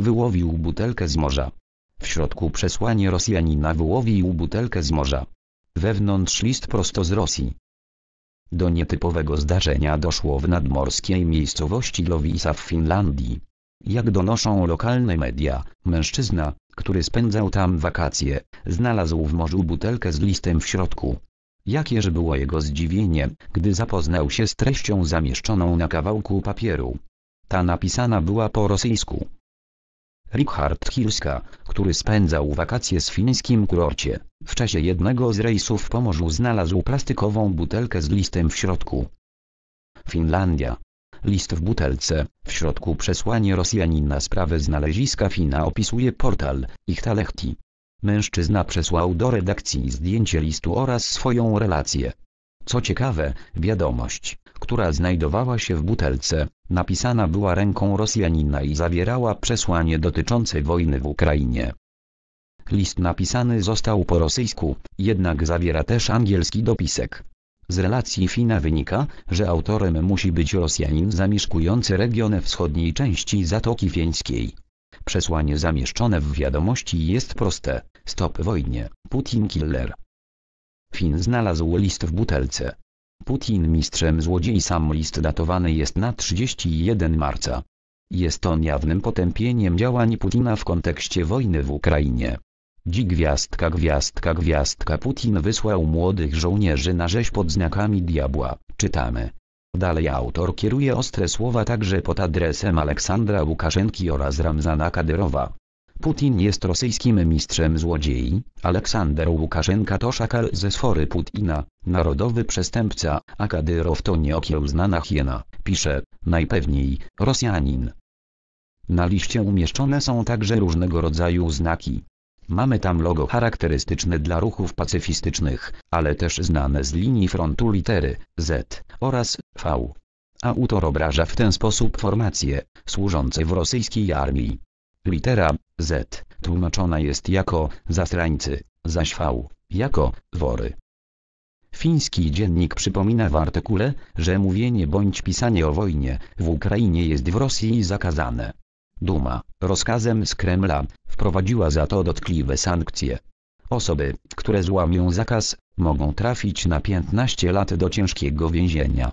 Wyłowił butelkę z morza. W środku przesłanie Rosjanina wyłowił butelkę z morza. Wewnątrz list prosto z Rosji. Do nietypowego zdarzenia doszło w nadmorskiej miejscowości Lovisa w Finlandii. Jak donoszą lokalne media, mężczyzna, który spędzał tam wakacje, znalazł w morzu butelkę z listem w środku. Jakież było jego zdziwienie, gdy zapoznał się z treścią zamieszczoną na kawałku papieru. Ta napisana była po rosyjsku. Richard Hirska, który spędzał wakacje z fińskim kurorcie, w czasie jednego z rejsów po morzu znalazł plastikową butelkę z listem w środku. Finlandia. List w butelce, w środku przesłanie Rosjanin na sprawę znaleziska Fina opisuje portal Ichtalehti. Mężczyzna przesłał do redakcji zdjęcie listu oraz swoją relację. Co ciekawe, wiadomość, która znajdowała się w butelce, napisana była ręką Rosjanina i zawierała przesłanie dotyczące wojny w Ukrainie. List napisany został po rosyjsku, jednak zawiera też angielski dopisek. Z relacji Fina wynika, że autorem musi być Rosjanin zamieszkujący region wschodniej części Zatoki Fieńskiej. Przesłanie zamieszczone w wiadomości jest proste. Stop wojnie, Putin killer. Fin znalazł list w butelce, Putin mistrzem złodziei sam list datowany jest na 31 marca. Jest on jawnym potępieniem działań Putina w kontekście wojny w Ukrainie. Dzi gwiazdka gwiazdka gwiazdka Putin wysłał młodych żołnierzy na rzeź pod znakami diabła, czytamy. Dalej autor kieruje ostre słowa także pod adresem Aleksandra Łukaszenki oraz Ramzana Kadyrowa. Putin jest rosyjskim mistrzem złodziei, Aleksander Łukaszenka to szakal ze sfory Putina, narodowy przestępca, a Kadyrow to nieokiełznana hiena, pisze, najpewniej, Rosjanin. Na liście umieszczone są także różnego rodzaju znaki. Mamy tam logo charakterystyczne dla ruchów pacyfistycznych, ale też znane z linii frontu litery Z oraz V. Autor obraża w ten sposób formacje służące w rosyjskiej armii. Litera Z tłumaczona jest jako zasrańcy, zaś V jako wory. Fiński dziennik przypomina w artykule, że mówienie bądź pisanie o wojnie w Ukrainie jest w Rosji zakazane. Duma, rozkazem z Kremla, wprowadziła za to dotkliwe sankcje. Osoby, które złamią zakaz, mogą trafić na 15 lat do ciężkiego więzienia.